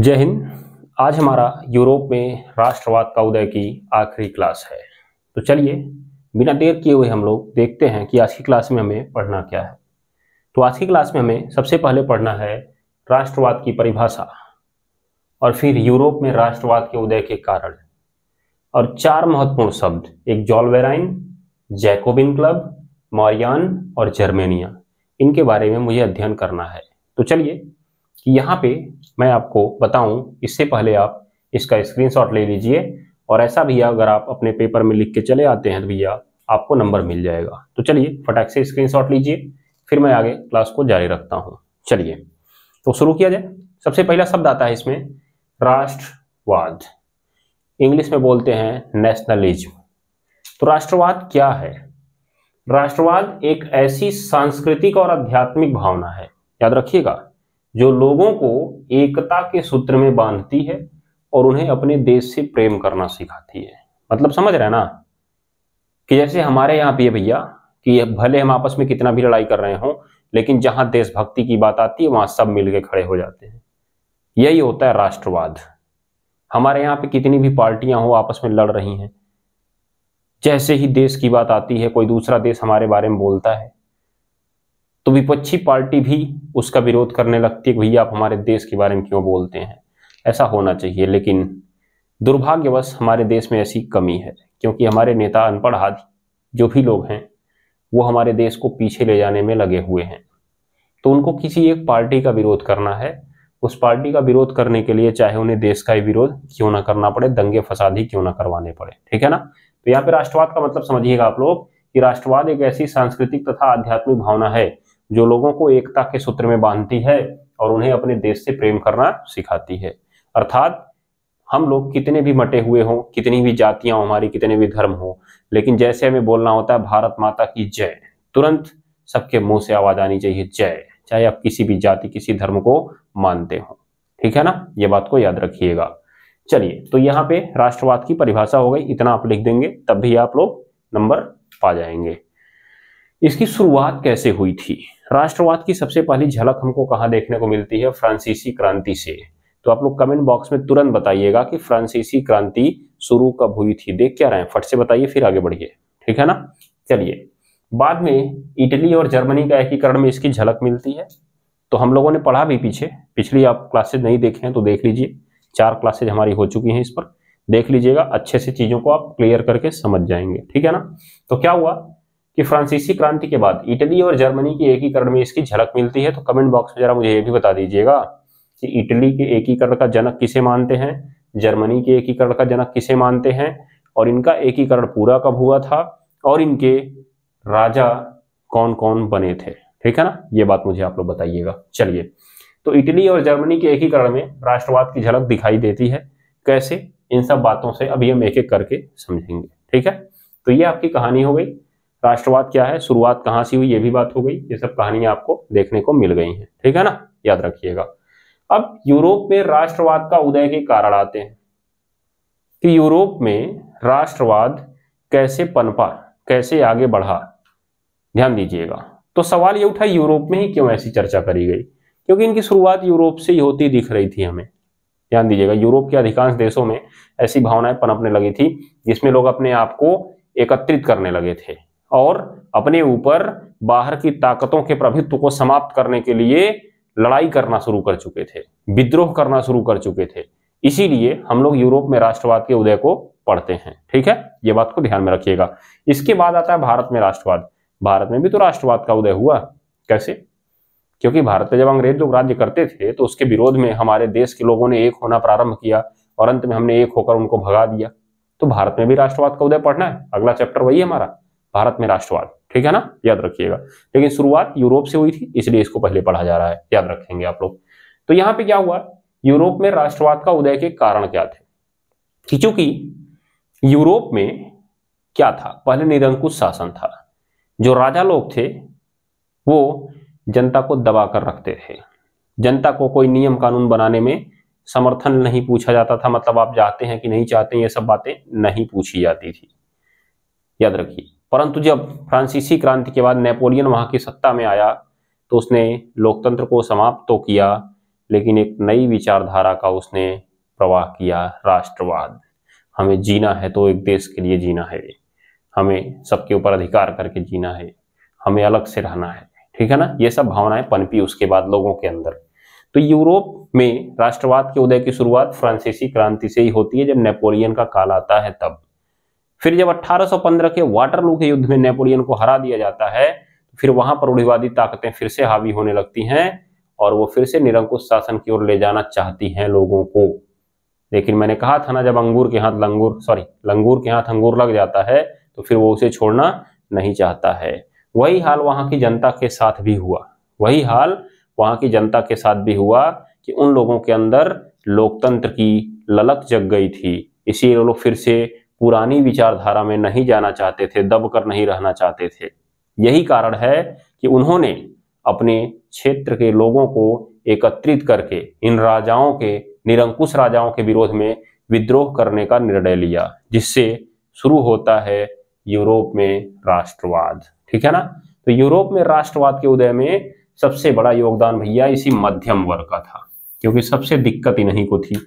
जय हिंद आज हमारा यूरोप में राष्ट्रवाद का उदय की आखिरी क्लास है तो चलिए बिना देर किए हुए हम लोग देखते हैं कि आज की क्लास में हमें पढ़ना क्या है तो आज की क्लास में हमें सबसे पहले पढ़ना है राष्ट्रवाद की परिभाषा और फिर यूरोप में राष्ट्रवाद के उदय के कारण और चार महत्वपूर्ण शब्द एक जॉलवेराइन जैकोबिन क्लब मॉरियान और जर्मेनिया इनके बारे में मुझे अध्ययन करना है तो चलिए कि यहाँ पे मैं आपको बताऊं इससे पहले आप इसका स्क्रीनशॉट ले लीजिए और ऐसा भैया अगर आप अपने पेपर में लिख के चले आते हैं तो भैया आपको नंबर मिल जाएगा तो चलिए फटाक से स्क्रीन लीजिए फिर मैं आगे क्लास को जारी रखता हूँ चलिए तो शुरू किया जाए सबसे पहला शब्द आता है इसमें राष्ट्रवाद इंग्लिश में बोलते हैं नेशनलिज्म तो राष्ट्रवाद क्या है राष्ट्रवाद एक ऐसी सांस्कृतिक और आध्यात्मिक भावना है याद रखिएगा जो लोगों को एकता के सूत्र में बांधती है और उन्हें अपने देश से प्रेम करना सिखाती है मतलब समझ रहे ना कि जैसे हमारे यहाँ पे भैया कि भले हम आपस में कितना भी लड़ाई कर रहे हों लेकिन जहां देशभक्ति की बात आती है वहां सब मिलके खड़े हो जाते हैं यही होता है राष्ट्रवाद हमारे यहाँ पे कितनी भी पार्टियां हो आपस में लड़ रही हैं जैसे ही देश की बात आती है कोई दूसरा देश हमारे बारे में बोलता है तो विपक्षी पार्टी भी उसका विरोध करने लगती है भैया आप हमारे देश के बारे में क्यों बोलते हैं ऐसा होना चाहिए लेकिन दुर्भाग्यवश हमारे देश में ऐसी कमी है क्योंकि हमारे नेता अनपढ़ आदि जो भी लोग हैं वो हमारे देश को पीछे ले जाने में लगे हुए हैं तो उनको किसी एक पार्टी का विरोध करना है उस पार्टी का विरोध करने के लिए चाहे उन्हें देश का ही विरोध क्यों ना करना पड़े दंगे फसाद ही क्यों ना करवाने पड़े ठीक है ना तो यहाँ पे राष्ट्रवाद का मतलब समझिएगा आप लोग कि राष्ट्रवाद एक ऐसी सांस्कृतिक तथा आध्यात्मिक भावना है जो लोगों को एकता के सूत्र में बांधती है और उन्हें अपने देश से प्रेम करना सिखाती है अर्थात हम लोग कितने भी मटे हुए हों कितनी भी जातियां हमारी कितने भी धर्म हो लेकिन जैसे हमें बोलना होता है भारत माता की जय तुरंत सबके मुंह से आवाज आनी चाहिए जय चाहे आप किसी भी जाति किसी धर्म को मानते हो ठीक है ना ये बात को याद रखिएगा चलिए तो यहाँ पे राष्ट्रवाद की परिभाषा हो गई इतना आप लिख देंगे तब भी आप लोग नंबर पा जाएंगे इसकी शुरुआत कैसे हुई थी राष्ट्रवाद की सबसे पहली झलक हमको कहाँ देखने को मिलती है फ्रांसीसी क्रांति से तो आप लोग कमेंट बॉक्स में तुरंत बताइएगा कि फ्रांसीसी क्रांति शुरू कब हुई थी देख क्या रहे हैं फट से बताइए फिर आगे बढ़िए ठीक है ना चलिए बाद में इटली और जर्मनी का एकीकरण में इसकी झलक मिलती है तो हम लोगों ने पढ़ा भी पीछे पिछली आप क्लासेज नहीं देखे हैं तो देख लीजिए चार क्लासेज हमारी हो चुकी हैं इस पर देख लीजिएगा अच्छे से चीज़ों को आप क्लियर करके समझ जाएंगे ठीक है ना तो क्या हुआ कि फ्रांसीसी क्रांति के बाद इटली और जर्मनी के एकीकरण में इसकी झलक मिलती है तो कमेंट बॉक्स में जरा मुझे ये भी बता दीजिएगा कि इटली के एकीकरण का जनक किसे मानते हैं जर्मनी के एकीकरण का जनक किसे मानते हैं और इनका एकीकरण पूरा कब हुआ था और इनके राजा कौन कौन बने थे ठीक है ना ये बात मुझे आप लोग बताइएगा चलिए तो इटली और जर्मनी के एकीकरण में राष्ट्रवाद की झलक दिखाई देती है कैसे इन सब बातों से अभी हम एक एक करके समझेंगे ठीक है तो ये आपकी कहानी हो गई राष्ट्रवाद क्या है शुरुआत कहाँ से हुई ये भी बात हो गई ये सब कहानियां आपको देखने को मिल गई हैं ठीक है ना याद रखिएगा अब यूरोप में राष्ट्रवाद का उदय के कारण आते हैं कि यूरोप में राष्ट्रवाद कैसे पनपा कैसे आगे बढ़ा ध्यान दीजिएगा तो सवाल ये उठा यूरोप में ही क्यों ऐसी चर्चा करी गई क्योंकि इनकी शुरुआत यूरोप से ही होती दिख रही थी हमें ध्यान दीजिएगा यूरोप के अधिकांश देशों में ऐसी भावनाएं पनपने लगी थी जिसमें लोग अपने आप को एकत्रित करने लगे थे और अपने ऊपर बाहर की ताकतों के प्रभुत्व को समाप्त करने के लिए लड़ाई करना शुरू कर चुके थे विद्रोह करना शुरू कर चुके थे इसीलिए हम लोग यूरोप में राष्ट्रवाद के उदय को पढ़ते हैं ठीक है ये बात को ध्यान में रखिएगा इसके बाद आता है भारत में राष्ट्रवाद भारत में भी तो राष्ट्रवाद का उदय हुआ कैसे क्योंकि भारत में जब अंग्रेज लोग राज्य करते थे तो उसके विरोध में हमारे देश के लोगों ने एक होना प्रारंभ किया और अंत में हमने एक होकर उनको भगा दिया तो भारत में भी राष्ट्रवाद का उदय पढ़ना है अगला चैप्टर वही है हमारा भारत में राष्ट्रवाद ठीक है ना याद रखिएगा लेकिन शुरुआत यूरोप से हुई थी इसलिए इसको पहले पढ़ा जा रहा है याद रखेंगे आप लोग तो यहाँ पे क्या हुआ यूरोप में राष्ट्रवाद का उदय के कारण क्या थे चूंकि यूरोप में क्या था पहले निरंकुश शासन था जो राजा लोग थे वो जनता को दबा कर रखते थे जनता को कोई नियम कानून बनाने में समर्थन नहीं पूछा जाता था मतलब आप चाहते हैं कि नहीं चाहते ये सब बातें नहीं पूछी जाती थी याद रखिए परंतु जब फ्रांसीसी क्रांति के बाद नेपोलियन वहां की सत्ता में आया तो उसने लोकतंत्र को समाप्त तो किया लेकिन एक नई विचारधारा का उसने प्रवाह किया राष्ट्रवाद हमें जीना है तो एक देश के लिए जीना है हमें सबके ऊपर अधिकार करके जीना है हमें अलग से रहना है ठीक है ना ये सब भावनाएं पनपी उसके बाद लोगों के अंदर तो यूरोप में राष्ट्रवाद के उदय की शुरुआत फ्रांसीसी क्रांति से ही होती है जब नेपोलियन का काल आता है तब फिर जब 1815 के वाटरलू के युद्ध में नेपोलियन को हरा दिया जाता है तो फिर वहां पर रूढ़िवादी ताकतें फिर से हावी होने लगती हैं और वो फिर से निरंकुश शासन की ओर ले जाना चाहती हैं लोगों को लेकिन मैंने कहा था ना जब अंगूर के हाथ लंगूर सॉरी लंगूर के हाथ अंगूर लग जाता है तो फिर वो उसे छोड़ना नहीं चाहता है वही हाल वहां की जनता के साथ भी हुआ वही हाल वहां की जनता के साथ भी हुआ कि उन लोगों के अंदर लोकतंत्र की ललक जग गई थी इसीलिए लोग फिर से पुरानी विचारधारा में नहीं जाना चाहते थे दबकर नहीं रहना चाहते थे यही कारण है कि उन्होंने अपने क्षेत्र के लोगों को एकत्रित करके इन राजाओं के निरंकुश राजाओं के विरोध में विद्रोह करने का निर्णय लिया जिससे शुरू होता है यूरोप में राष्ट्रवाद ठीक है ना तो यूरोप में राष्ट्रवाद के उदय में सबसे बड़ा योगदान भैया इसी मध्यम वर्ग का था क्योंकि सबसे दिक्कत इन्हीं को थी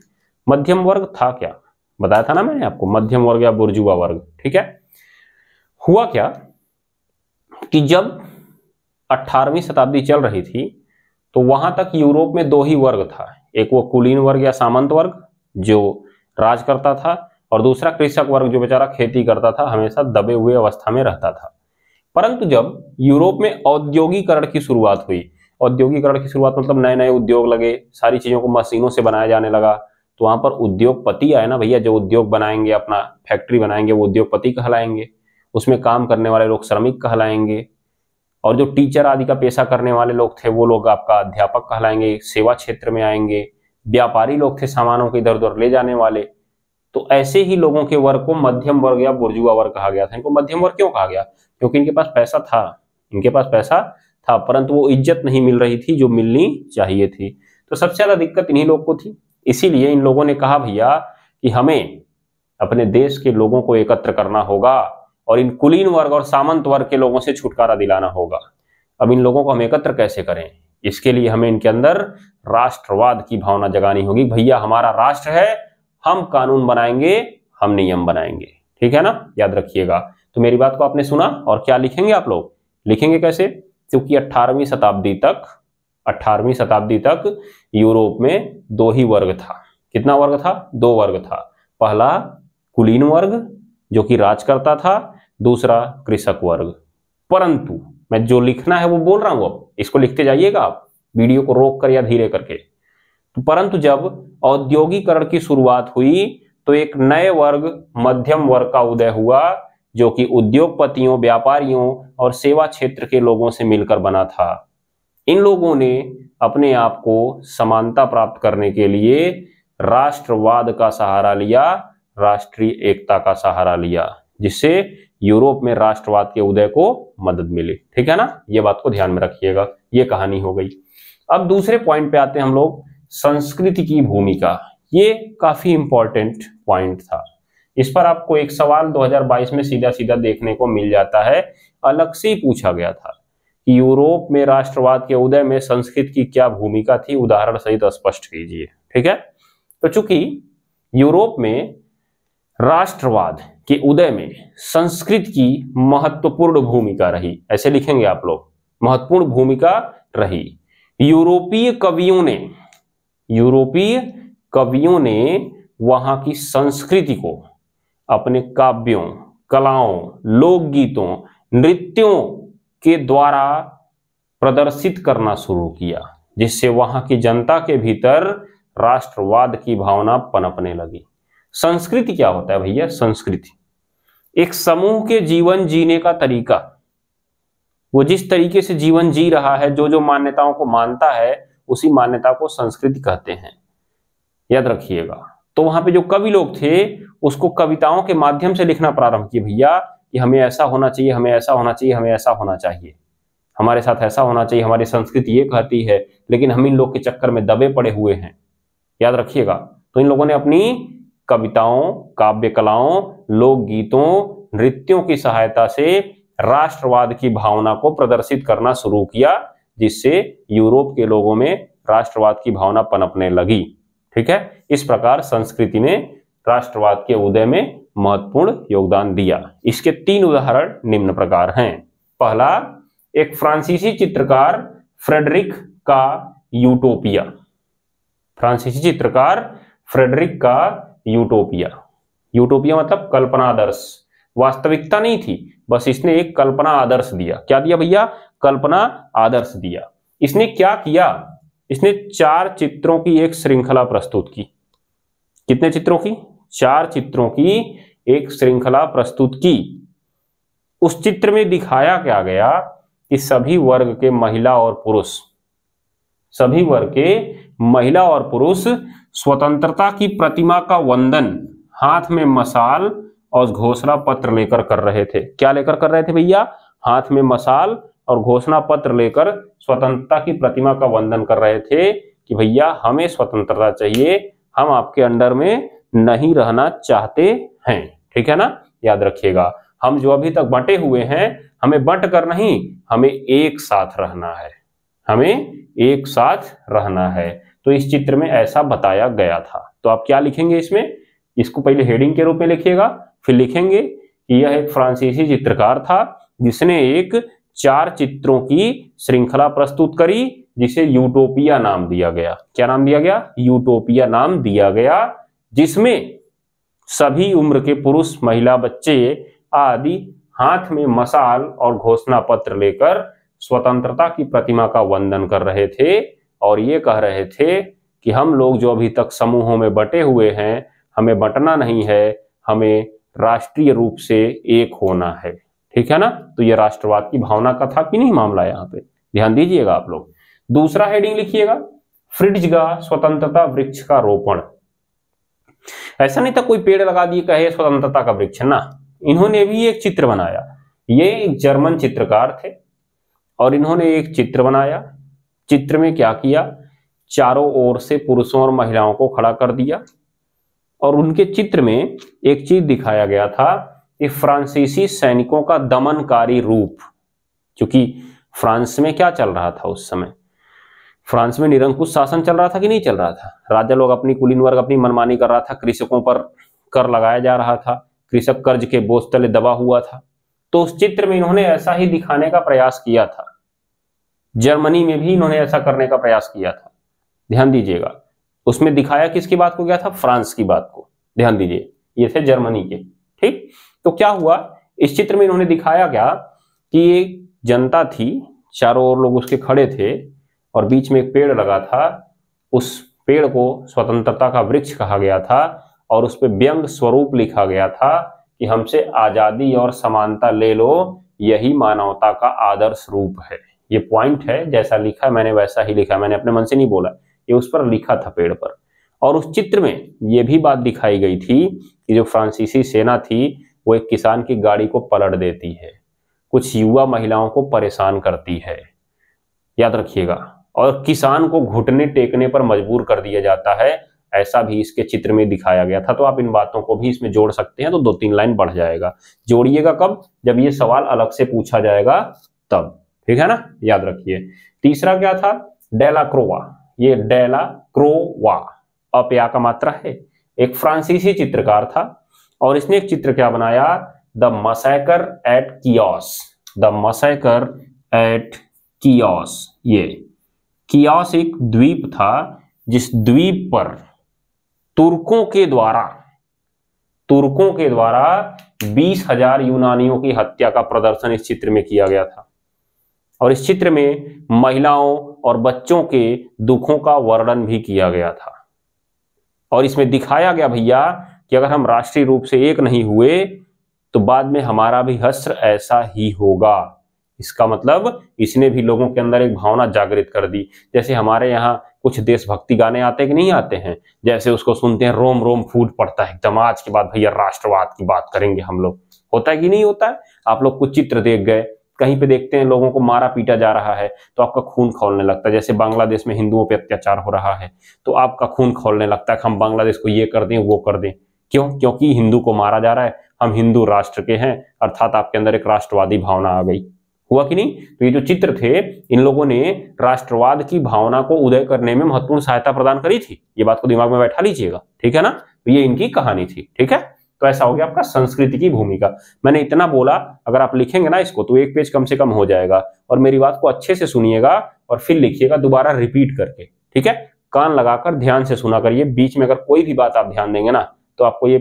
मध्यम वर्ग था क्या बताया था ना मैंने आपको मध्यम वर्ग या बुर्जुआ वर्ग ठीक है हुआ क्या कि जब 18वीं शताब्दी चल रही थी तो वहां तक यूरोप में दो ही वर्ग था एक वो कुलीन वर्ग या सामंत वर्ग जो राज करता था और दूसरा कृषक वर्ग जो बेचारा खेती करता था हमेशा दबे हुए अवस्था में रहता था परंतु जब यूरोप में औद्योगिकरण की शुरुआत हुई औद्योगिकरण की शुरुआत मतलब नए नए उद्योग लगे सारी चीज़ों को मशीनों से बनाया जाने लगा तो वहां पर उद्योगपति आए ना भैया जो उद्योग बनाएंगे अपना फैक्ट्री बनाएंगे वो उद्योगपति कहलाएंगे उसमें काम करने वाले लोग श्रमिक कहलाएंगे और जो टीचर आदि का पेशा करने वाले लोग थे वो लोग आपका अध्यापक कहलाएंगे सेवा क्षेत्र में आएंगे व्यापारी लोग थे सामानों के इधर उधर ले जाने वाले तो ऐसे ही लोगों के वर्ग को मध्यम वर्ग या बुर्जुआ वर्ग कहा गया था इनको मध्यम वर्ग क्यों कहा गया क्योंकि इनके पास पैसा था इनके पास पैसा था परंतु वो इज्जत नहीं मिल रही थी जो मिलनी चाहिए थी तो सबसे ज्यादा दिक्कत इन्हीं लोग को थी इसीलिए इन लोगों ने कहा भैया कि हमें अपने देश के लोगों को एकत्र करना होगा और इन कुलीन वर्ग और सामंत वर्ग के लोगों से छुटकारा दिलाना होगा अब इन लोगों को हम एकत्र कैसे करें इसके लिए हमें इनके अंदर राष्ट्रवाद की भावना जगानी होगी भैया हमारा राष्ट्र है हम कानून बनाएंगे हम नियम बनाएंगे ठीक है ना याद रखिएगा तो मेरी बात को आपने सुना और क्या लिखेंगे आप लोग लिखेंगे कैसे क्योंकि अट्ठारहवीं शताब्दी तक अठारहवीं शताब्दी तक यूरोप में दो ही वर्ग था कितना वर्ग था दो वर्ग था पहला कुलीन वर्ग जो कि राज करता था दूसरा कृषक वर्ग परंतु मैं जो लिखना है वो बोल रहा हूं अब इसको लिखते जाइएगा आप वीडियो को रोक कर या धीरे करके तो परंतु जब औद्योगिकरण की शुरुआत हुई तो एक नए वर्ग मध्यम वर्ग का उदय हुआ जो कि उद्योगपतियों व्यापारियों और सेवा क्षेत्र के लोगों से मिलकर बना था इन लोगों ने अपने आप को समानता प्राप्त करने के लिए राष्ट्रवाद का सहारा लिया राष्ट्रीय एकता का सहारा लिया जिससे यूरोप में राष्ट्रवाद के उदय को मदद मिले ठीक है ना ये बात को ध्यान में रखिएगा ये कहानी हो गई अब दूसरे पॉइंट पे आते हैं हम लोग संस्कृति की भूमिका ये काफी इंपॉर्टेंट पॉइंट था इस पर आपको एक सवाल 2022 में सीधा सीधा देखने को मिल जाता है अलग से ही पूछा गया था कि यूरोप में राष्ट्रवाद के उदय में संस्कृत की क्या भूमिका थी उदाहरण सहित स्पष्ट कीजिए ठीक है तो चूंकि यूरोप में राष्ट्रवाद के उदय में संस्कृत की महत्वपूर्ण भूमिका रही ऐसे लिखेंगे आप लोग महत्वपूर्ण भूमिका रही यूरोपीय कवियों ने यूरोपीय कवियों ने वहां की संस्कृति को अपने काव्यों कलाओं लोकगीतों नृत्यों के द्वारा प्रदर्शित करना शुरू किया जिससे वहां की जनता के भीतर राष्ट्रवाद की भावना पनपने लगी संस्कृति क्या होता है भैया संस्कृति एक समूह के जीवन जीने का तरीका वो जिस तरीके से जीवन जी रहा है जो जो मान्यताओं को मानता है उसी मान्यता को संस्कृति कहते हैं याद रखिएगा तो वहां पे जो कवि लोग थे उसको कविताओं के माध्यम से लिखना प्रारंभ किया भैया कि हमें ऐसा होना चाहिए हमें ऐसा होना चाहिए हमें ऐसा होना चाहिए हमारे साथ ऐसा होना चाहिए हमारी संस्कृति ये कहती है लेकिन हम इन लोग के चक्कर में दबे पड़े हुए हैं याद रखिएगा तो इन लोगों ने अपनी कविताओं काव्य कलाओं लोकगीतों नृत्यों की सहायता से राष्ट्रवाद की भावना को प्रदर्शित करना शुरू किया जिससे यूरोप के लोगों में राष्ट्रवाद की भावना पनपने लगी ठीक है इस प्रकार संस्कृति ने राष्ट्रवाद के उदय में महत्वपूर्ण योगदान दिया इसके तीन उदाहरण निम्न प्रकार हैं पहला एक फ्रांसीसी चित्रकार फ्रेडरिक का यूटोपिया फ्रांसीसी चित्रकार फ्रेडरिक का यूटोपिया यूटोपिया मतलब कल्पना आदर्श वास्तविकता नहीं थी बस इसने एक कल्पना आदर्श दिया क्या दिया भैया कल्पना आदर्श दिया इसने क्या किया इसने चार चित्रों की एक श्रृंखला प्रस्तुत की कितने चित्रों की चार चित्रों की एक श्रृंखला प्रस्तुत की उस चित्र में दिखाया क्या गया कि सभी वर्ग के महिला और पुरुष सभी वर्ग के महिला और पुरुष स्वतंत्रता की प्रतिमा का वंदन हाथ में मसाल और घोषणा पत्र लेकर कर रहे थे क्या लेकर कर रहे थे भैया हाथ में मसाल और घोषणा पत्र लेकर स्वतंत्रता की प्रतिमा का वंदन कर रहे थे कि भैया हमें स्वतंत्रता चाहिए हम आपके अंडर में नहीं रहना चाहते हैं ठीक है ना याद रखिएगा हम जो अभी तक बंटे हुए हैं हमें बंट कर नहीं हमें एक साथ रहना है हमें एक साथ रहना है तो इस चित्र में ऐसा बताया गया था तो आप क्या लिखेंगे इसमें इसको पहले हेडिंग के रूप में लिखिएगा फिर लिखेंगे कि यह एक फ्रांसीसी चित्रकार था जिसने एक चार चित्रों की श्रृंखला प्रस्तुत करी जिसे यूटोपिया नाम दिया गया क्या नाम दिया गया यूटोपिया नाम दिया गया जिसमें सभी उम्र के पुरुष महिला बच्चे आदि हाथ में मसाल और घोषणा पत्र लेकर स्वतंत्रता की प्रतिमा का वंदन कर रहे थे और ये कह रहे थे कि हम लोग जो अभी तक समूहों में बटे हुए हैं हमें बटना नहीं है हमें राष्ट्रीय रूप से एक होना है ठीक है ना तो ये राष्ट्रवाद की भावना का था कि नहीं मामला यहाँ पे ध्यान दीजिएगा आप लोग दूसरा हेडिंग लिखिएगा फ्रिड्ज का स्वतंत्रता वृक्ष का रोपण ऐसा नहीं था कोई पेड़ लगा दिए कहे स्वतंत्रता का वृक्ष ना इन्होंने भी एक चित्र बनाया ये एक जर्मन चित्रकार थे और इन्होंने एक चित्र बनाया चित्र में क्या किया चारों ओर से पुरुषों और महिलाओं को खड़ा कर दिया और उनके चित्र में एक चीज दिखाया गया था कि फ्रांसीसी सैनिकों का दमनकारी रूप क्योंकि फ्रांस में क्या चल रहा था उस समय फ्रांस में निरंकुश शासन चल रहा था कि नहीं चल रहा था राजा लोग अपनी कुलीन वर्ग अपनी मनमानी कर रहा था कृषकों पर कर लगाया जा रहा था कृषक कर्ज के बोझ तले दबा हुआ था तो उस चित्र में इन्होंने ऐसा ही दिखाने का प्रयास किया था जर्मनी में भी इन्होंने ऐसा करने का प्रयास किया था ध्यान दीजिएगा उसमें दिखाया किसकी बात को गया था फ्रांस की बात को ध्यान दीजिए ये थे जर्मनी के ठीक तो क्या हुआ इस चित्र में इन्होंने दिखाया क्या कि ये जनता थी चारों ओर लोग उसके खड़े थे और बीच में एक पेड़ लगा था उस पेड़ को स्वतंत्रता का वृक्ष कहा गया था और उस पर व्यंग स्वरूप लिखा गया था कि हमसे आज़ादी और समानता ले लो यही मानवता का आदर्श रूप है ये पॉइंट है जैसा लिखा मैंने वैसा ही लिखा मैंने अपने मन से नहीं बोला ये उस पर लिखा था पेड़ पर और उस चित्र में ये भी बात दिखाई गई थी कि जो फ्रांसीसी सेना थी वो एक किसान की गाड़ी को पलट देती है कुछ युवा महिलाओं को परेशान करती है याद रखिएगा और किसान को घुटने टेकने पर मजबूर कर दिया जाता है ऐसा भी इसके चित्र में दिखाया गया था तो आप इन बातों को भी इसमें जोड़ सकते हैं तो दो तीन लाइन बढ़ जाएगा जोड़िएगा कब जब ये सवाल अलग से पूछा जाएगा तब ठीक है ना याद रखिए तीसरा क्या था डेला क्रोवा ये डेला क्रोवा अपया का मात्रा है एक फ्रांसीसी चित्रकार था और इसने एक चित्र क्या बनाया the massacre at Chios the massacre at Chios ये कियास एक द्वीप था जिस द्वीप पर तुर्कों के द्वारा तुर्कों के द्वारा बीस हजार यूनानियों की हत्या का प्रदर्शन इस चित्र में किया गया था और इस चित्र में महिलाओं और बच्चों के दुखों का वर्णन भी किया गया था और इसमें दिखाया गया भैया कि अगर हम राष्ट्रीय रूप से एक नहीं हुए तो बाद में हमारा भी हस्त्र ऐसा ही होगा इसका मतलब इसने भी लोगों के अंदर एक भावना जागृत कर दी जैसे हमारे यहाँ कुछ देशभक्ति गाने आते कि नहीं आते हैं जैसे उसको सुनते हैं रोम रोम फूट पड़ता है एकदम आज के बाद भैया राष्ट्रवाद की बात करेंगे हम लोग होता है कि नहीं होता है आप लोग कुछ चित्र देख गए कहीं पे देखते हैं लोगों को मारा पीटा जा रहा है तो आपका खून खोलने लगता है जैसे बांग्लादेश में हिंदुओं पे अत्याचार हो रहा है तो आपका खून खोलने लगता है हम बांग्लादेश को ये कर दें वो कर दें क्यों क्योंकि हिंदू को मारा जा रहा है हम हिंदू राष्ट्र के हैं अर्थात आपके अंदर एक राष्ट्रवादी भावना आ गई हुआ कि नहीं तो ये जो चित्र थे इन लोगों ने राष्ट्रवाद की भावना को उदय करने में महत्वपूर्ण सहायता प्रदान करी थी ये बात को दिमाग में बैठा लीजिएगा ठीक है ना तो ये इनकी कहानी थी ठीक है तो ऐसा हो गया आपका संस्कृति की भूमिका मैंने इतना बोला अगर आप लिखेंगे ना इसको तो एक पेज कम से कम हो जाएगा और मेरी बात को अच्छे से सुनिएगा और फिर लिखिएगा दोबारा रिपीट करके ठीक है कान लगाकर ध्यान से सुना करिए बीच में अगर कोई भी बात आप ध्यान देंगे ना तो आपको ये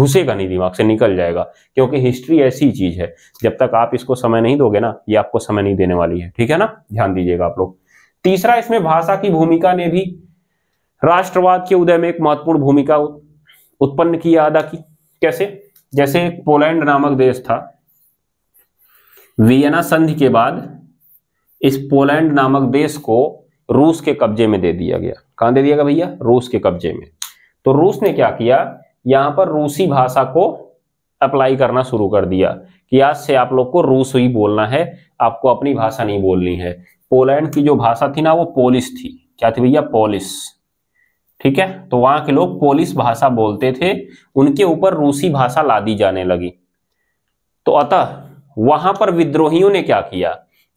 घुसेगा नहीं दिमाग से निकल जाएगा क्योंकि हिस्ट्री ऐसी चीज है जब तक आप इसको समय नहीं दोगे ना ये आपको समय नहीं देने वाली है ठीक है ना ध्यान दीजिएगा आप लोग तीसरा इसमें भाषा की भूमिका ने भी राष्ट्रवाद के उदय में एक महत्वपूर्ण भूमिका उत्पन्न की अदा की कैसे जैसे एक पोलैंड नामक देश था वियना संधि के बाद इस पोलैंड नामक देश को रूस के कब्जे में दे दिया गया कहां दे दिया गया भैया रूस के कब्जे में तो रूस ने क्या किया यहां पर रूसी भाषा को अप्लाई करना शुरू कर दिया कि आज से आप लोग को रूस ही बोलना है आपको अपनी भाषा नहीं बोलनी है पोलैंड की जो भाषा थी ना वो पोलिस थी क्या थी भैया पोलिस ठीक है तो वहां के लोग पोलिस भाषा बोलते थे उनके ऊपर रूसी भाषा ला दी जाने लगी तो अतः वहां पर विद्रोहियों ने क्या किया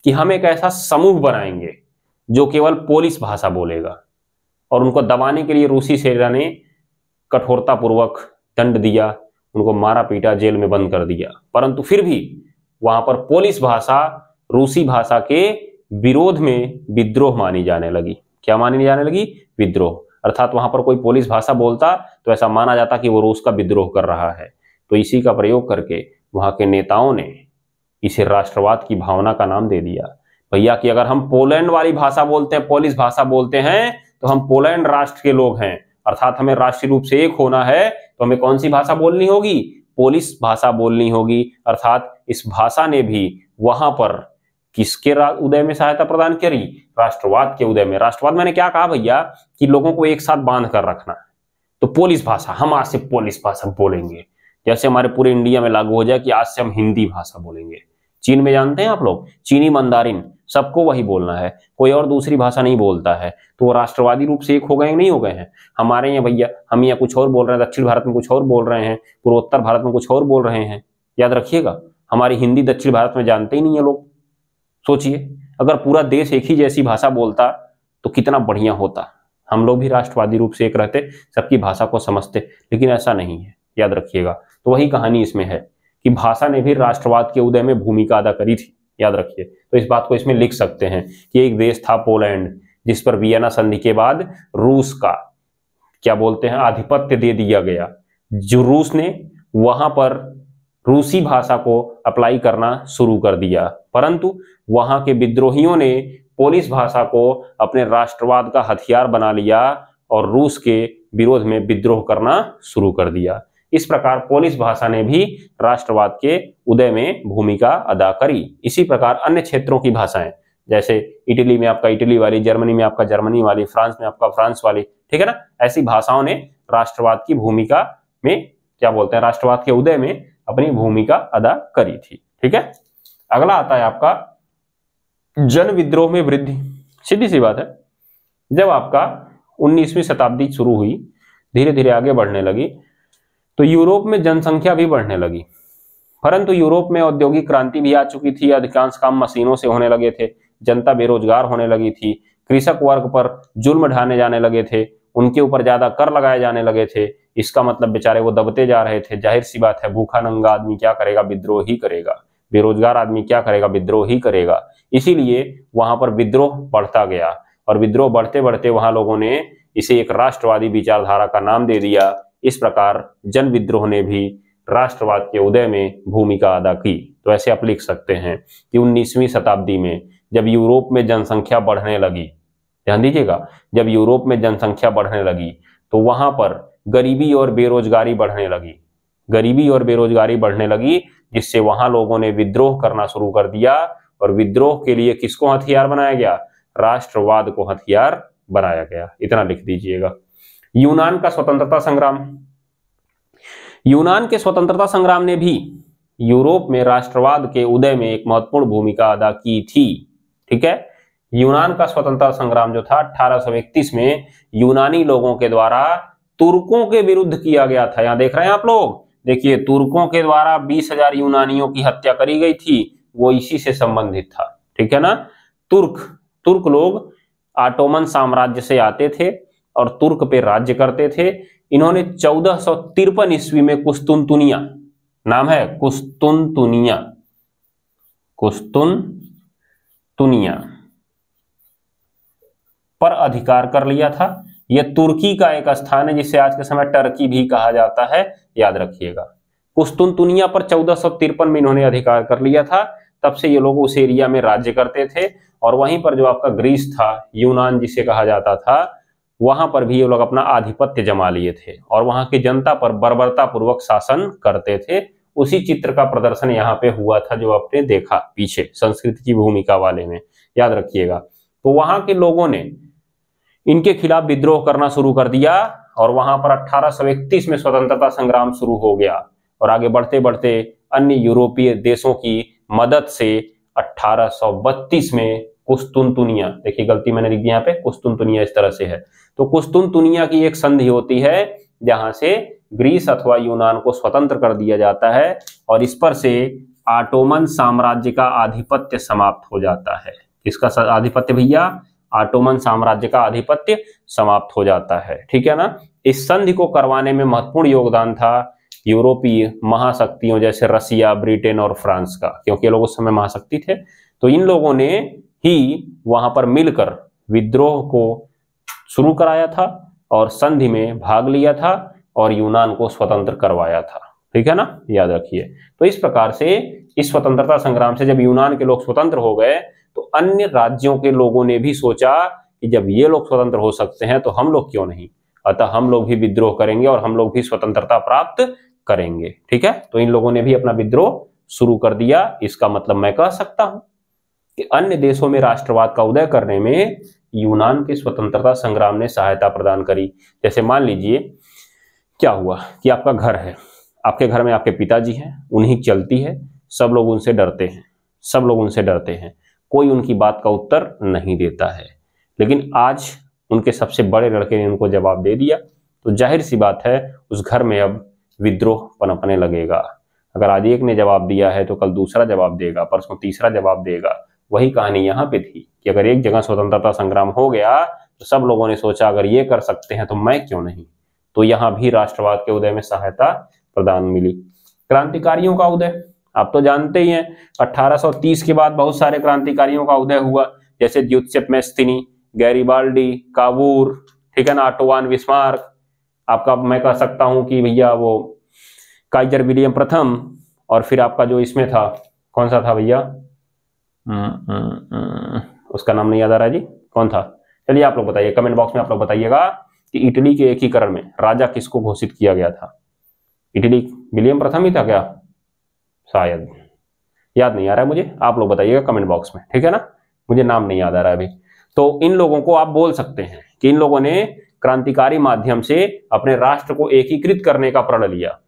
कि हम एक ऐसा समूह बनाएंगे जो केवल पोलिस भाषा बोलेगा और उनको दबाने के लिए रूसी सेना ने कठोरतापूर्वक दंड दिया उनको मारा पीटा जेल में बंद कर दिया परंतु फिर भी वहां पर पोलिस भाषा रूसी भाषा के विरोध में विद्रोह मानी जाने लगी क्या मानी जाने लगी विद्रोह अर्थात वहां पर कोई पोलिस भाषा बोलता तो ऐसा माना जाता कि वो रूस का विद्रोह कर रहा है तो इसी का प्रयोग करके वहां के नेताओं ने इसे राष्ट्रवाद की भावना का नाम दे दिया भैया कि अगर हम पोलैंड वाली भाषा बोलते हैं पोलिस भाषा बोलते हैं तो हम पोलैंड राष्ट्र के लोग हैं अर्थात हमें राष्ट्रीय रूप से एक होना है तो हमें कौन सी भाषा बोलनी होगी पोलिस भाषा बोलनी होगी अर्थात इस भाषा ने भी वहां पर किसके उदय में सहायता प्रदान करी राष्ट्रवाद के उदय में राष्ट्रवाद मैंने क्या कहा भैया कि लोगों को एक साथ बांध कर रखना तो पोलिस भाषा हम आज से पोलिस भाषा बोलेंगे जैसे हमारे पूरे इंडिया में लागू हो जाए कि आज से हम हिंदी भाषा बोलेंगे चीन में जानते हैं आप लोग चीनी मंदारिन सबको वही बोलना है कोई और दूसरी भाषा नहीं बोलता है तो वो राष्ट्रवादी रूप से एक हो गए नहीं हो गए हैं हमारे यहाँ भैया हम यहाँ कुछ और बोल रहे हैं दक्षिण भारत में कुछ और बोल रहे हैं पूर्वोत्तर भारत में कुछ और बोल रहे हैं याद रखिएगा हमारी हिंदी दक्षिण भारत में जानते ही नहीं है लोग सोचिए अगर पूरा देश एक ही जैसी भाषा बोलता तो कितना बढ़िया होता हम लोग भी राष्ट्रवादी रूप से एक रहते सबकी भाषा को समझते लेकिन ऐसा नहीं है याद रखिएगा तो वही कहानी इसमें है कि भाषा ने भी राष्ट्रवाद के उदय में भूमिका अदा करी थी याद रखिए तो इस बात को इसमें लिख सकते हैं कि एक देश था पोलैंड जिस पर वियना संधि के बाद रूस का क्या बोलते हैं आधिपत्य दे दिया गया जो रूस ने वहां पर रूसी भाषा को अप्लाई करना शुरू कर दिया परंतु वहां के विद्रोहियों ने पोलिस भाषा को अपने राष्ट्रवाद का हथियार बना लिया और रूस के विरोध में विद्रोह करना शुरू कर दिया इस प्रकार पोलिस भाषा ने भी राष्ट्रवाद के उदय में भूमिका अदा करी इसी प्रकार अन्य क्षेत्रों की भाषाएं जैसे इटली में आपका इटली वाली जर्मनी में आपका जर्मनी वाली फ्रांस में आपका फ्रांस वाली ठीक है ना ऐसी भाषाओं ने राष्ट्रवाद की भूमिका में क्या बोलते हैं राष्ट्रवाद के उदय में अपनी भूमिका अदा करी थी ठीक है अगला आता है आपका जन विद्रोह में वृद्धि सीधी सी बात है जब आपका 19वीं शताब्दी शुरू हुई धीरे धीरे आगे बढ़ने लगी तो यूरोप में जनसंख्या भी बढ़ने लगी परंतु यूरोप में औद्योगिक क्रांति भी आ चुकी थी अधिकांश काम मशीनों से होने लगे थे जनता बेरोजगार होने लगी थी कृषक वर्ग पर जुल्म ढाने जाने लगे थे उनके ऊपर ज्यादा कर लगाए जाने लगे थे इसका मतलब बेचारे वो दबते जा रहे थे जाहिर सी बात है भूखा नंगा आदमी क्या करेगा विद्रोह ही करेगा बेरोजगार आदमी क्या करेगा विद्रोह ही करेगा इसीलिए वहां पर विद्रोह बढ़ता गया और विद्रोह बढ़ते बढ़ते वहां लोगों ने इसे एक राष्ट्रवादी विचारधारा का नाम दे दिया इस प्रकार जन विद्रोह ने भी राष्ट्रवाद के उदय में भूमिका अदा की तो ऐसे आप लिख सकते हैं कि 19वीं शताब्दी में जब यूरोप में जनसंख्या बढ़ने लगी ध्यान दीजिएगा जब यूरोप में जनसंख्या बढ़ने लगी तो वहां पर गरीबी और बेरोजगारी बढ़ने लगी गरीबी और बेरोजगारी बढ़ने लगी जिससे वहां लोगों ने विद्रोह करना शुरू कर दिया और विद्रोह के लिए किसको हथियार बनाया गया राष्ट्रवाद को हथियार बनाया गया इतना लिख दीजिएगा यूनान का स्वतंत्रता संग्राम यूनान के स्वतंत्रता संग्राम ने भी यूरोप में राष्ट्रवाद के उदय में एक महत्वपूर्ण भूमिका अदा की थी ठीक है यूनान का स्वतंत्रता संग्राम जो था अठारह में यूनानी लोगों के द्वारा तुर्कों के विरुद्ध किया गया था यहां देख रहे हैं आप लोग देखिए तुर्कों के द्वारा 20,000 यूनानियों की हत्या करी गई थी वो इसी से संबंधित था ठीक है ना तुर्क तुर्क लोग आटोमन साम्राज्य से आते थे और तुर्क पे राज्य करते थे इन्होंने चौदह सौ तिरपन ईस्वी में कुस्तुनतुनिया नाम है कुस्तुनतुनिया कुस्तुन तुनिया पर अधिकार कर लिया था यह तुर्की का एक स्थान है जिसे आज के समय टर्की भी कहा जाता है याद रखिएगा कुस्तुन तुनिया पर चौदह सौ तिरपन में इन्होंने अधिकार कर लिया था तब से ये लोग उस एरिया में राज्य करते थे और वहीं पर जो आपका ग्रीस था यूनान जिसे कहा जाता था वहां पर भी ये लोग अपना आधिपत्य जमा लिए थे और वहां की जनता पर बर्बरतापूर्वक शासन करते थे उसी चित्र का प्रदर्शन यहाँ पे हुआ था जो आपने देखा पीछे संस्कृत की भूमिका वाले में याद रखिएगा तो वहां के लोगों ने इनके खिलाफ विद्रोह करना शुरू कर दिया और वहां पर अठारह में स्वतंत्रता संग्राम शुरू हो गया और आगे बढ़ते बढ़ते अन्य यूरोपीय देशों की मदद से 1832 में कुस्तुनतुनिया देखिए गलती मैंने लिख दिया यहाँ पे कुस्तुनतुनिया इस तरह से है तो कुस्तुनतुनिया की एक संधि होती है जहां से ग्रीस अथवा यूनान को स्वतंत्र कर दिया जाता है और इस पर से ऑटोमन साम्राज्य का आधिपत्य समाप्त हो जाता है इसका आधिपत्य भैया ऑटोमन साम्राज्य का आधिपत्य समाप्त हो जाता है ठीक है ना इस संधि को करवाने में महत्वपूर्ण योगदान था यूरोपीय महाशक्तियों जैसे रसिया ब्रिटेन और फ्रांस का क्योंकि लोग उस समय महाशक्ति थे तो इन लोगों ने ही वहां पर मिलकर विद्रोह को शुरू कराया था और संधि में भाग लिया था और यूनान को स्वतंत्र करवाया था ठीक है ना याद रखिए तो इस प्रकार से इस स्वतंत्रता संग्राम से जब यूनान के लोग स्वतंत्र हो गए तो अन्य राज्यों के लोगों ने भी सोचा कि जब ये लोग स्वतंत्र हो सकते हैं तो हम लोग क्यों नहीं अतः हम लोग भी विद्रोह करेंगे और हम लोग भी स्वतंत्रता प्राप्त करेंगे ठीक है तो इन लोगों ने भी अपना विद्रोह शुरू कर दिया इसका मतलब मैं कह सकता हूं कि अन्य देशों में राष्ट्रवाद का उदय करने में यूनान के स्वतंत्रता संग्राम ने सहायता प्रदान करी जैसे मान लीजिए क्या हुआ कि आपका घर है आपके घर में आपके पिताजी हैं उन्हीं चलती है सब लोग उनसे डरते हैं सब लोग उनसे डरते हैं कोई उनकी बात का उत्तर नहीं देता है लेकिन आज उनके सबसे बड़े लड़के ने उनको जवाब दे दिया तो जाहिर सी बात है उस घर में अब विद्रोह पनपने लगेगा अगर आज एक ने जवाब दिया है तो कल दूसरा जवाब देगा परसों तीसरा जवाब देगा वही कहानी यहाँ पे थी कि अगर एक जगह स्वतंत्रता संग्राम हो गया तो सब लोगों ने सोचा अगर ये कर सकते हैं तो मैं क्यों नहीं तो यहाँ भी राष्ट्रवाद के उदय में सहायता प्रदान मिली क्रांतिकारियों का उदय आप तो जानते ही हैं 1830 के बाद बहुत सारे क्रांतिकारियों का उदय हुआ जैसे द्युत्सेप मेस्तिनी गैरीबाल्डी काबूर ठीक है ना आटोवान विस्मार्क आपका मैं कह सकता हूं कि भैया वो काइजर विलियम प्रथम और फिर आपका जो इसमें था कौन सा था भैया उसका नाम नहीं याद आ रहा जी कौन था चलिए आप लोग बताइए कमेंट बॉक्स में आप लोग बताइएगा कि इटली के एकीकरण में राजा किसको घोषित किया गया था इटली विलियम प्रथम ही था क्या शायद याद नहीं आ रहा है मुझे आप लोग बताइएगा कमेंट बॉक्स में ठीक है ना मुझे नाम नहीं याद आ रहा है अभी तो इन लोगों को आप बोल सकते हैं कि इन लोगों ने क्रांतिकारी माध्यम से अपने राष्ट्र को एकीकृत करने का प्रण लिया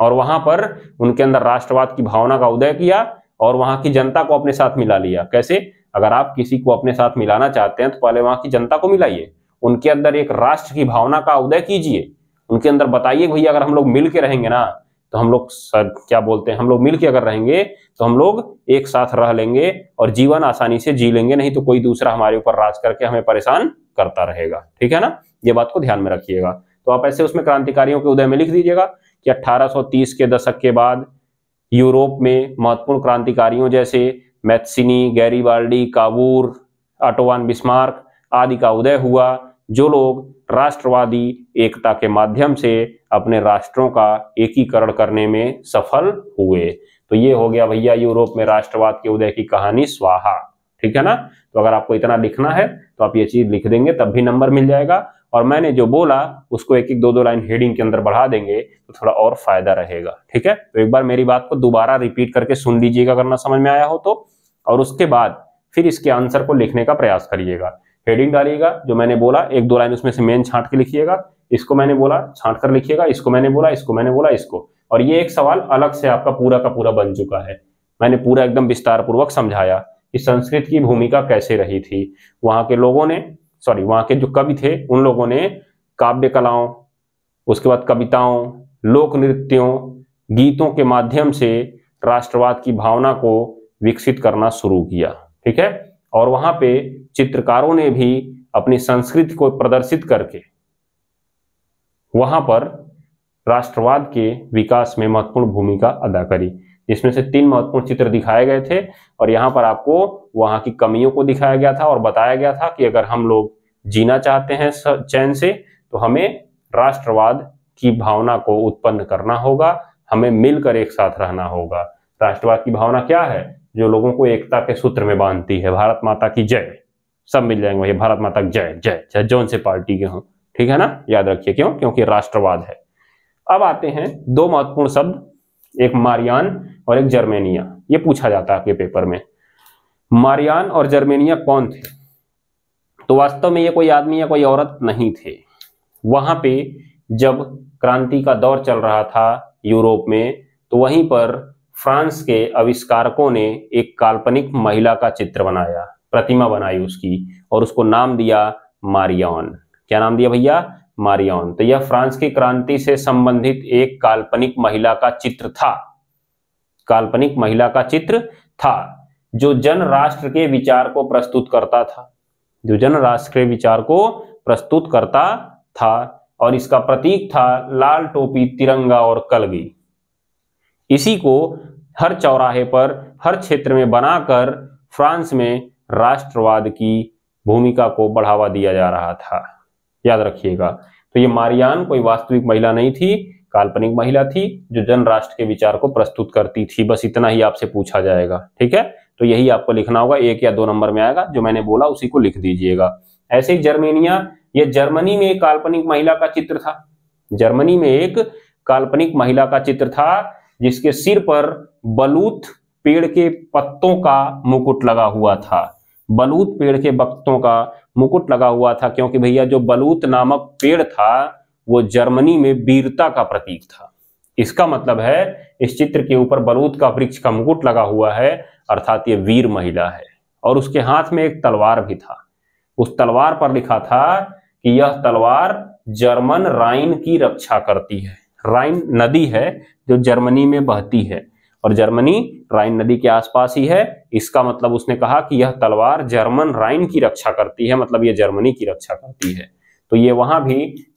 और वहां पर उनके अंदर राष्ट्रवाद की भावना का उदय किया और वहां की जनता को अपने साथ मिला लिया कैसे अगर आप किसी को अपने साथ मिलाना चाहते हैं तो पहले वहां की जनता को मिलाइए उनके अंदर एक राष्ट्र की भावना का उदय कीजिए उनके अंदर बताइए भैया अगर हम लोग मिल के रहेंगे ना तो हम लोग क्या बोलते हैं हम लोग मिल के अगर रहेंगे तो हम लोग एक साथ रह लेंगे और जीवन आसानी से जी लेंगे नहीं तो कोई दूसरा हमारे ऊपर राज करके हमें परेशान करता रहेगा ठीक है ना ये बात को ध्यान में रखिएगा तो आप ऐसे उसमें क्रांतिकारियों के उदय में लिख दीजिएगा कि 1830 के दशक के बाद यूरोप में महत्वपूर्ण क्रांतिकारियों जैसे मैथसिनी गैरीबाल्डी काबूर अटोवान बिस्मार्क आदि का उदय हुआ जो लोग राष्ट्रवादी एकता के माध्यम से अपने राष्ट्रों का एकीकरण करने में सफल हुए तो ये हो गया भैया यूरोप में राष्ट्रवाद के उदय की कहानी स्वाहा ठीक है ना तो अगर आपको इतना लिखना है तो आप ये चीज लिख देंगे तब भी नंबर मिल जाएगा और मैंने जो बोला उसको एक एक दो दो लाइन हेडिंग के अंदर बढ़ा देंगे तो थोड़ा और फायदा रहेगा ठीक है तो एक बार मेरी बात को दोबारा रिपीट करके सुन लीजिएगा अगर ना समझ में आया हो तो और उसके बाद फिर इसके आंसर को लिखने का प्रयास करिएगा हेडिंग डालिएगा जो मैंने बोला एक दो लाइन उसमें से मेन छांट के लिखिएगा इसको मैंने बोला छांट कर लिखिएगा इसको मैंने बोला इसको मैंने बोला इसको और ये एक सवाल अलग से आपका पूरा का पूरा बन चुका है मैंने पूरा एकदम विस्तार पूर्वक समझाया कि संस्कृत की भूमिका कैसे रही थी वहां के लोगों ने सॉरी वहाँ के जो कवि थे उन लोगों ने काव्य कलाओं उसके बाद कविताओं लोक नृत्यों गीतों के माध्यम से राष्ट्रवाद की भावना को विकसित करना शुरू किया ठीक है और वहां पे चित्रकारों ने भी अपनी संस्कृति को प्रदर्शित करके वहां पर राष्ट्रवाद के विकास में महत्वपूर्ण भूमिका अदा करी जिसमें से तीन महत्वपूर्ण चित्र दिखाए गए थे और यहाँ पर आपको वहां की कमियों को दिखाया गया था और बताया गया था कि अगर हम लोग जीना चाहते हैं चैन से तो हमें राष्ट्रवाद की भावना को उत्पन्न करना होगा हमें मिलकर एक साथ रहना होगा राष्ट्रवाद की भावना क्या है जो लोगों को एकता के सूत्र में बांधती है भारत माता की जय सब मिल जाएंगे भैया भारत माता की जय जय चाहे जौन से पार्टी के हों ठीक है ना याद रखिए क्यों क्योंकि राष्ट्रवाद है अब आते हैं दो महत्वपूर्ण शब्द एक मारियान और एक जर्मेनिया ये पूछा जाता है आपके पेपर में मारियान और जर्मेनिया कौन थे तो वास्तव में ये कोई आदमी या कोई औरत नहीं थे वहां पे जब क्रांति का दौर चल रहा था यूरोप में तो वहीं पर फ्रांस के आविष्कारकों ने एक काल्पनिक महिला का चित्र बनाया प्रतिमा बनाई उसकी और उसको नाम दिया मारियन क्या नाम दिया भैया मारियन तो यह फ्रांस की क्रांति से संबंधित एक काल्पनिक महिला का चित्र था काल्पनिक महिला का चित्र था जो जन राष्ट्र के विचार को प्रस्तुत करता था जो जन राष्ट्र के विचार को प्रस्तुत करता था और इसका प्रतीक था लाल टोपी तिरंगा और कलगी इसी को हर चौराहे पर हर क्षेत्र में बनाकर फ्रांस में राष्ट्रवाद की भूमिका को बढ़ावा दिया जा रहा था याद रखिएगा तो ये मारियान कोई वास्तविक महिला नहीं थी काल्पनिक महिला थी जो जन राष्ट्र के विचार को प्रस्तुत करती थी बस इतना ही आपसे पूछा जाएगा ठीक है तो यही आपको लिखना होगा एक या दो नंबर में आएगा जो मैंने बोला उसी को लिख दीजिएगा ऐसे ही जर्मेनिया ये जर्मनी में एक काल्पनिक महिला का चित्र था जर्मनी में एक काल्पनिक महिला का चित्र था जिसके सिर पर बलूत पेड़ के पत्तों का मुकुट लगा हुआ था बलूत पेड़ के पत्तों का मुकुट लगा हुआ था क्योंकि भैया जो बलूत नामक पेड़ था वो जर्मनी में वीरता का प्रतीक था इसका मतलब है इस चित्र के ऊपर बलूद का वृक्ष का मुकुट लगा हुआ है अर्थात ये वीर महिला है और उसके हाथ में एक तलवार भी था उस तलवार पर लिखा था कि यह तलवार जर्मन राइन की रक्षा करती है राइन नदी है जो जर्मनी में बहती है और जर्मनी राइन नदी के आसपास ही है इसका मतलब उसने कहा कि यह तलवार जर्मन राइन की रक्षा करती है मतलब यह जर्मनी की रक्षा करती है तो ये वहां भी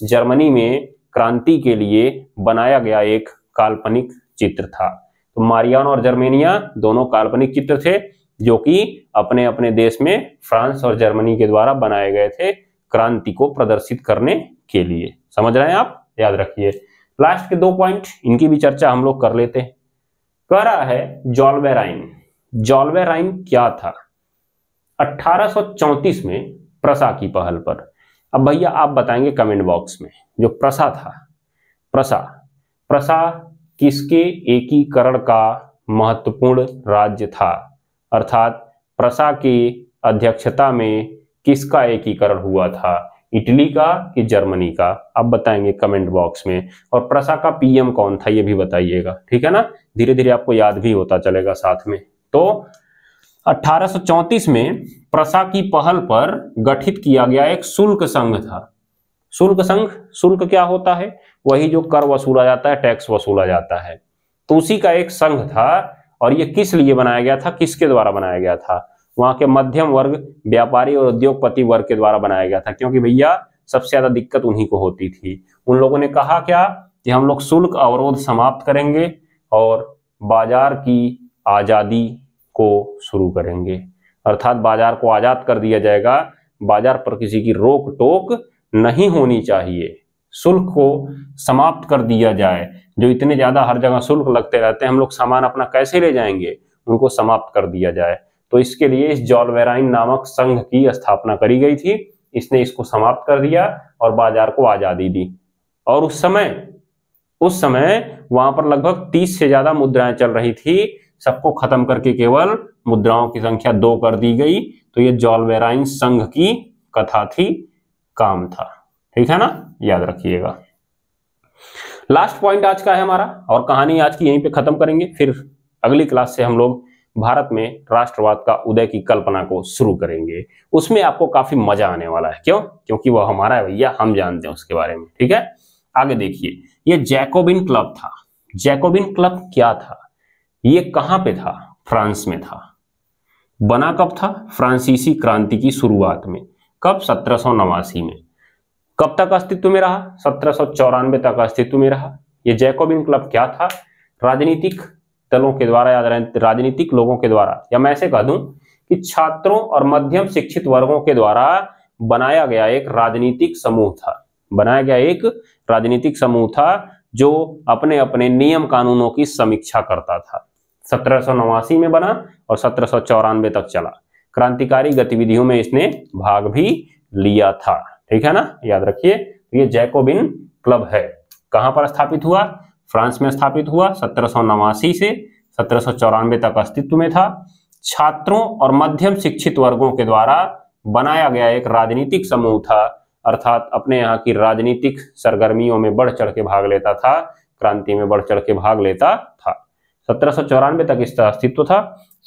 जर्मनी में क्रांति के लिए बनाया गया एक काल्पनिक चित्र था तो मारियान और जर्मेनिया दोनों काल्पनिक चित्र थे जो कि अपने अपने देश में फ्रांस और जर्मनी के द्वारा बनाए गए थे क्रांति को प्रदर्शित करने के लिए समझ रहे हैं आप याद रखिए लास्ट के दो पॉइंट इनकी भी चर्चा हम लोग कर लेते हैं कह रहा है जॉलवेराइन जॉलवेराइन क्या था 1834 में प्रसा की पहल पर अब भैया आप बताएंगे कमेंट बॉक्स में जो प्रसा था प्रसा प्रसा किसके एकीकरण का महत्वपूर्ण राज्य था अर्थात प्रसा की अध्यक्षता में किसका एकीकरण हुआ था इटली का कि जर्मनी का आप बताएंगे कमेंट बॉक्स में और प्रसा का पीएम कौन था ये भी बताइएगा ठीक है ना धीरे धीरे आपको याद भी होता चलेगा साथ में तो 1834 में प्रसा की पहल पर गठित किया गया एक शुल्क संघ था शुल्क संघ शुल्क क्या होता है वही जो कर वसूला जाता है टैक्स वसूला जाता है तो उसी का एक संघ था और यह किस लिए बनाया गया था किसके द्वारा बनाया गया था वहां के मध्यम वर्ग व्यापारी और उद्योगपति वर्ग के द्वारा बनाया गया था क्योंकि भैया सबसे ज्यादा दिक्कत उन्हीं को होती थी उन लोगों ने कहा क्या कि हम लोग शुल्क अवरोध समाप्त करेंगे और बाजार की आजादी को शुरू करेंगे अर्थात बाजार को आज़ाद कर दिया जाएगा बाजार पर किसी की रोक टोक नहीं होनी चाहिए शुल्क को समाप्त कर दिया जाए जो इतने ज़्यादा हर जगह शुल्क लगते रहते हैं हम लोग सामान अपना कैसे ले जाएंगे उनको समाप्त कर दिया जाए तो इसके लिए इस जॉलवेराइन नामक संघ की स्थापना करी गई थी इसने इसको समाप्त कर दिया और बाजार को आज़ादी दी और उस समय उस समय वहां पर लगभग 30 से ज़्यादा मुद्राएं चल रही थी सबको खत्म करके केवल मुद्राओं की संख्या दो कर दी गई तो ये जॉलवेराइन संघ की कथा थी काम था ठीक है ना याद रखिएगा लास्ट पॉइंट आज का है हमारा और कहानी आज की यहीं पे खत्म करेंगे फिर अगली क्लास से हम लोग भारत में राष्ट्रवाद का उदय की कल्पना को शुरू करेंगे उसमें आपको काफी मजा आने वाला है क्यों क्योंकि वह हमारा है भैया हम जानते हैं उसके बारे में ठीक है आगे देखिए यह जैकोबिन क्लब था जैकोबिन क्लब क्या था ये कहां पे था फ्रांस में था बना कब था फ्रांसीसी क्रांति की शुरुआत में कब सत्रह में कब तक अस्तित्व में रहा सत्रह तक अस्तित्व में रहा ये जैकोबिन क्लब क्या था राजनीतिक दलों के द्वारा या राजनीतिक लोगों के द्वारा या मैं ऐसे कह दूं कि छात्रों और मध्यम शिक्षित वर्गों के द्वारा बनाया गया एक राजनीतिक समूह था बनाया गया एक राजनीतिक समूह था जो अपने अपने नियम कानूनों की समीक्षा करता था सत्रह में बना और सत्रह तक चला क्रांतिकारी गतिविधियों में इसने भाग भी लिया था ठीक है ना याद रखिए तो ये जैकोबिन क्लब है कहां पर स्थापित हुआ फ्रांस में स्थापित हुआ सत्रह से सत्रह तक अस्तित्व में था छात्रों और मध्यम शिक्षित वर्गों के द्वारा बनाया गया एक राजनीतिक समूह था अर्थात अपने यहाँ की राजनीतिक सरगर्मियों में बढ़ चढ़ के भाग लेता था क्रांति में बढ़ चढ़ के भाग लेता था सत्रह तक इसका अस्तित्व था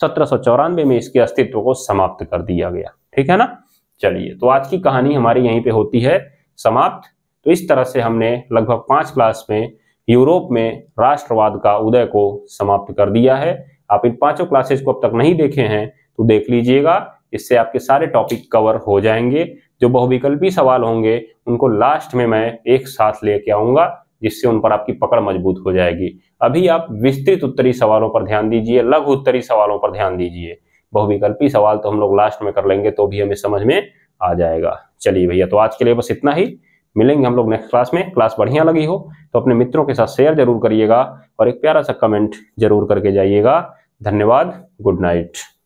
सत्रह में इसके अस्तित्व को समाप्त कर दिया गया ठीक है ना चलिए तो आज की कहानी हमारी यहीं पे होती है समाप्त तो इस तरह से हमने लगभग पांच क्लास में यूरोप में राष्ट्रवाद का उदय को समाप्त कर दिया है आप इन पांचों क्लासेस को अब तक नहीं देखे हैं तो देख लीजिएगा इससे आपके सारे टॉपिक कवर हो जाएंगे जो बहुविकल्पी सवाल होंगे उनको लास्ट में मैं एक साथ लेके आऊंगा जिससे उन पर आपकी पकड़ मजबूत हो जाएगी अभी आप विस्तृत उत्तरी सवालों पर ध्यान दीजिए लघु उत्तरी सवालों पर ध्यान दीजिए बहुविकल्पी सवाल तो हम लोग लास्ट में कर लेंगे तो भी हमें समझ में आ जाएगा चलिए भैया तो आज के लिए बस इतना ही मिलेंगे हम लोग नेक्स्ट क्लास में क्लास बढ़िया लगी हो तो अपने मित्रों के साथ शेयर जरूर करिएगा और एक प्यारा सा कमेंट जरूर करके जाइएगा धन्यवाद गुड नाइट